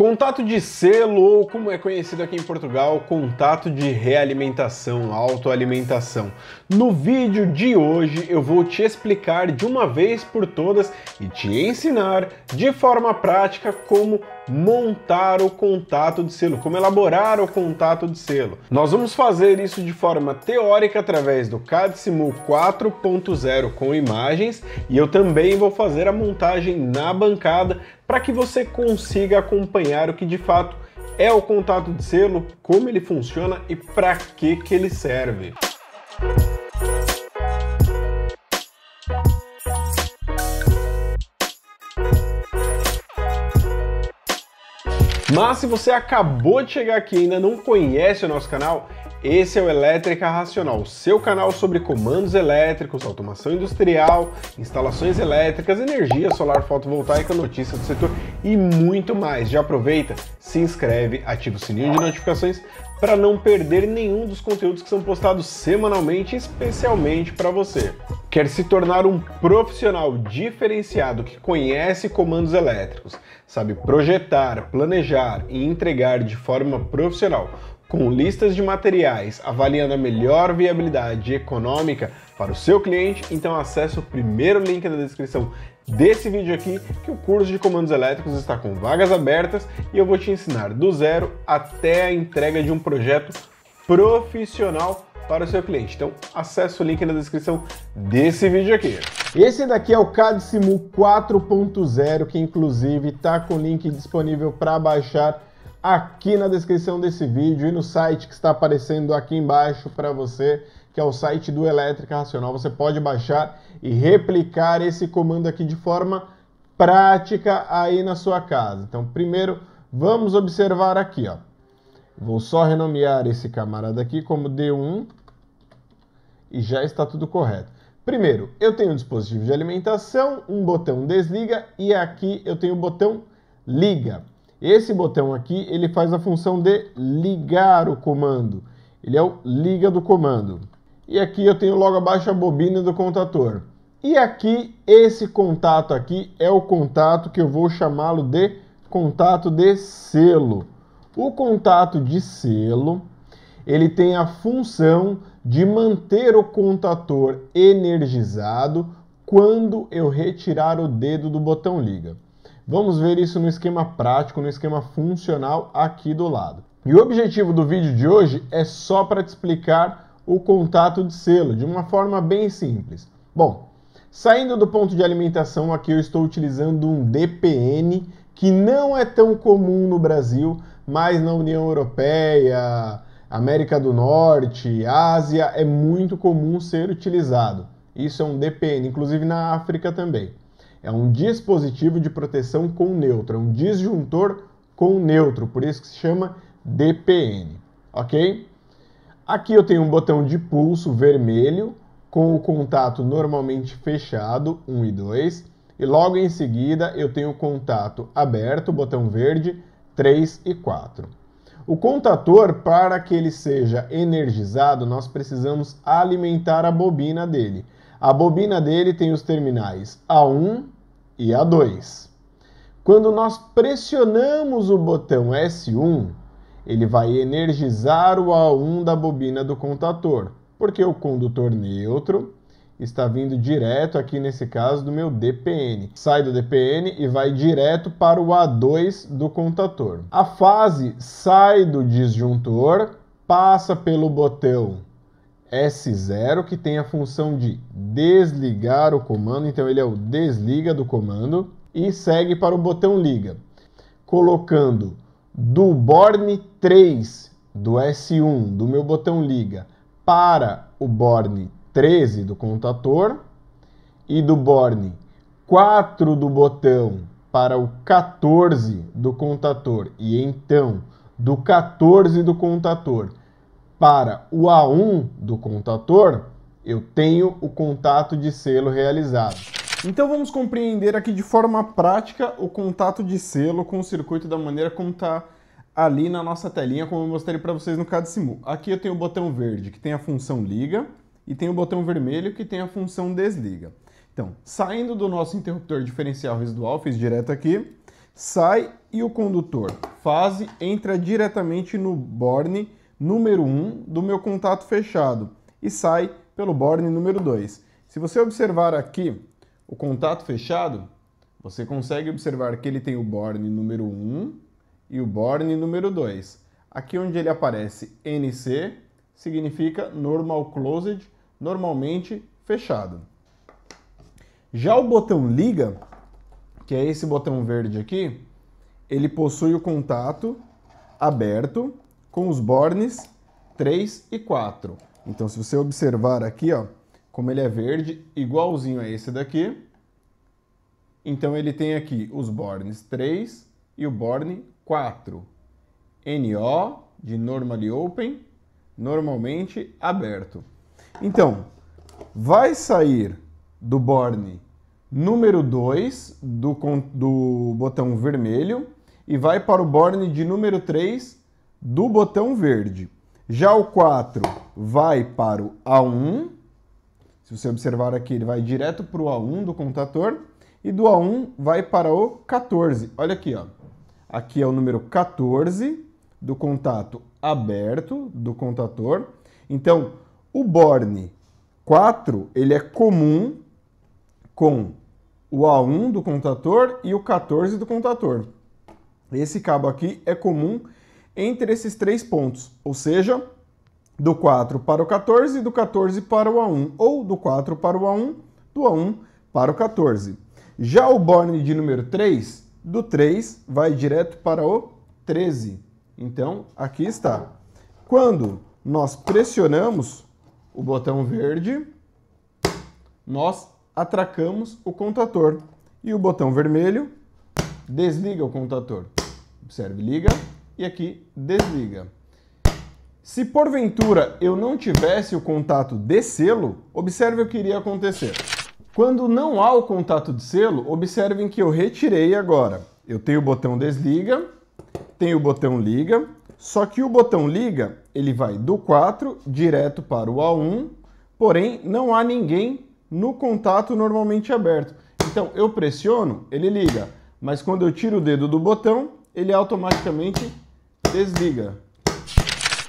Contato de selo, ou como é conhecido aqui em Portugal, contato de realimentação, autoalimentação. No vídeo de hoje eu vou te explicar de uma vez por todas e te ensinar de forma prática como montar o contato de selo, como elaborar o contato de selo. Nós vamos fazer isso de forma teórica através do CADSIMU 4.0 com imagens e eu também vou fazer a montagem na bancada para que você consiga acompanhar o que de fato é o contato de selo, como ele funciona e para que, que ele serve. Mas se você acabou de chegar aqui e ainda não conhece o nosso canal, esse é o Elétrica Racional, seu canal sobre comandos elétricos, automação industrial, instalações elétricas, energia solar fotovoltaica, notícias do setor e muito mais. Já aproveita, se inscreve, ativa o sininho de notificações para não perder nenhum dos conteúdos que são postados semanalmente, especialmente para você. Quer se tornar um profissional diferenciado que conhece comandos elétricos, sabe projetar, planejar e entregar de forma profissional com listas de materiais avaliando a melhor viabilidade econômica para o seu cliente, então acesse o primeiro link na descrição desse vídeo aqui que o curso de comandos elétricos está com vagas abertas e eu vou te ensinar do zero até a entrega de um projeto profissional para o seu cliente. Então acesse o link na descrição desse vídeo aqui. Esse daqui é o CAD 4.0 que inclusive está com o link disponível para baixar aqui na descrição desse vídeo e no site que está aparecendo aqui embaixo para você, que é o site do Elétrica Racional. Você pode baixar e replicar esse comando aqui de forma prática aí na sua casa. Então, primeiro, vamos observar aqui, ó. Vou só renomear esse camarada aqui como D1 e já está tudo correto. Primeiro, eu tenho um dispositivo de alimentação, um botão desliga e aqui eu tenho o botão liga. Esse botão aqui, ele faz a função de ligar o comando. Ele é o liga do comando. E aqui eu tenho logo abaixo a bobina do contator. E aqui, esse contato aqui é o contato que eu vou chamá-lo de contato de selo. O contato de selo, ele tem a função de manter o contator energizado quando eu retirar o dedo do botão liga. Vamos ver isso no esquema prático, no esquema funcional aqui do lado. E o objetivo do vídeo de hoje é só para te explicar o contato de selo, de uma forma bem simples. Bom, saindo do ponto de alimentação, aqui eu estou utilizando um DPN, que não é tão comum no Brasil, mas na União Europeia, América do Norte, Ásia, é muito comum ser utilizado. Isso é um DPN, inclusive na África também. É um dispositivo de proteção com neutro, é um disjuntor com neutro, por isso que se chama DPN, ok? Aqui eu tenho um botão de pulso vermelho com o contato normalmente fechado, 1 e 2, e logo em seguida eu tenho o contato aberto, botão verde, 3 e 4. O contator, para que ele seja energizado, nós precisamos alimentar a bobina dele. A bobina dele tem os terminais A1 e A2. Quando nós pressionamos o botão S1, ele vai energizar o A1 da bobina do contator, porque o condutor neutro está vindo direto aqui nesse caso do meu DPN. Sai do DPN e vai direto para o A2 do contator. A fase sai do disjuntor, passa pelo botão S0 que tem a função de desligar o comando, então ele é o desliga do comando e segue para o botão liga, colocando do borne 3 do S1 do meu botão liga para o borne 13 do contator e do borne 4 do botão para o 14 do contator e então do 14 do contator para o A1 do contator, eu tenho o contato de selo realizado. Então vamos compreender aqui de forma prática o contato de selo com o circuito da maneira como está ali na nossa telinha, como eu mostrei para vocês no CADSIMU. Aqui eu tenho o botão verde, que tem a função liga, e tem o botão vermelho, que tem a função desliga. Então, saindo do nosso interruptor diferencial residual, fiz direto aqui, sai e o condutor fase entra diretamente no borne número 1 do meu contato fechado e sai pelo borne número 2. Se você observar aqui o contato fechado, você consegue observar que ele tem o borne número 1 e o borne número 2. Aqui onde ele aparece NC, significa normal closed, normalmente fechado. Já o botão liga, que é esse botão verde aqui, ele possui o contato aberto com os bornes 3 e 4. Então, se você observar aqui, ó, como ele é verde, igualzinho a esse daqui, então ele tem aqui os bornes 3 e o borne 4. NO, de normally open, normalmente aberto. Então, vai sair do borne número 2 do, do botão vermelho e vai para o borne de número 3 do botão verde. Já o 4 vai para o A1. Se você observar aqui, ele vai direto para o A1 do contator. E do A1 vai para o 14. Olha aqui, ó. Aqui é o número 14 do contato aberto do contator. Então, o borne 4, ele é comum com o A1 do contator e o 14 do contator. Esse cabo aqui é comum entre esses três pontos, ou seja, do 4 para o 14, do 14 para o A1, ou do 4 para o A1, do A1 para o 14. Já o borne de número 3, do 3 vai direto para o 13. Então, aqui está. Quando nós pressionamos o botão verde, nós atracamos o contator. E o botão vermelho desliga o contator. Observe, liga, e aqui desliga. Se porventura eu não tivesse o contato de selo, observe o que iria acontecer. Quando não há o contato de selo, observem que eu retirei agora. Eu tenho o botão desliga, tenho o botão liga, só que o botão liga, ele vai do 4 direto para o A1, porém não há ninguém no contato normalmente aberto. Então eu pressiono, ele liga, mas quando eu tiro o dedo do botão, ele automaticamente desliga.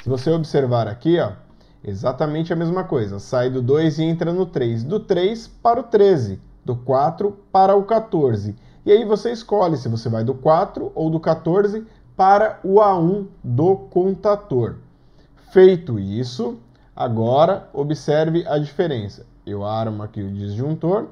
Se você observar aqui, ó, exatamente a mesma coisa. Sai do 2 e entra no 3. Do 3 para o 13. Do 4 para o 14. E aí você escolhe se você vai do 4 ou do 14 para o A1 do contator. Feito isso, agora observe a diferença. Eu armo aqui o disjuntor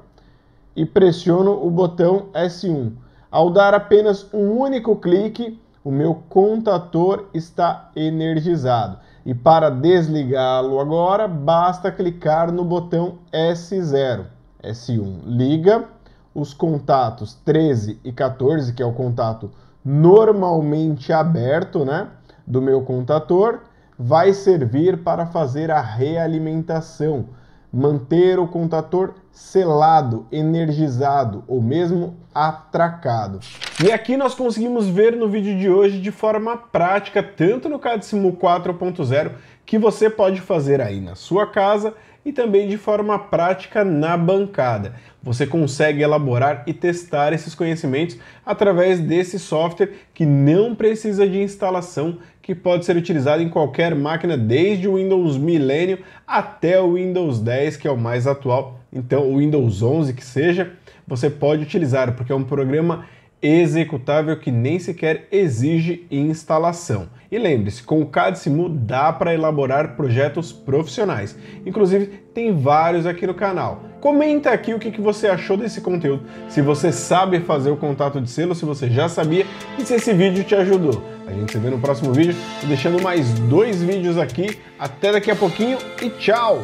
e pressiono o botão S1. Ao dar apenas um único clique, o meu contator está energizado. E para desligá-lo agora, basta clicar no botão S0, S1. Liga os contatos 13 e 14, que é o contato normalmente aberto, né, do meu contator, vai servir para fazer a realimentação, manter o contator selado, energizado ou mesmo atracado. E aqui nós conseguimos ver no vídeo de hoje de forma prática, tanto no Cadissimo 4.0, que você pode fazer aí na sua casa, e também de forma prática na bancada. Você consegue elaborar e testar esses conhecimentos através desse software que não precisa de instalação, que pode ser utilizado em qualquer máquina, desde o Windows Millennium até o Windows 10, que é o mais atual, então o Windows 11 que seja, você pode utilizar, porque é um programa executável que nem sequer exige instalação. E lembre-se, com o CADSIMU dá para elaborar projetos profissionais. Inclusive, tem vários aqui no canal. Comenta aqui o que, que você achou desse conteúdo, se você sabe fazer o contato de selo, se você já sabia e se esse vídeo te ajudou. A gente se vê no próximo vídeo, deixando mais dois vídeos aqui. Até daqui a pouquinho e tchau!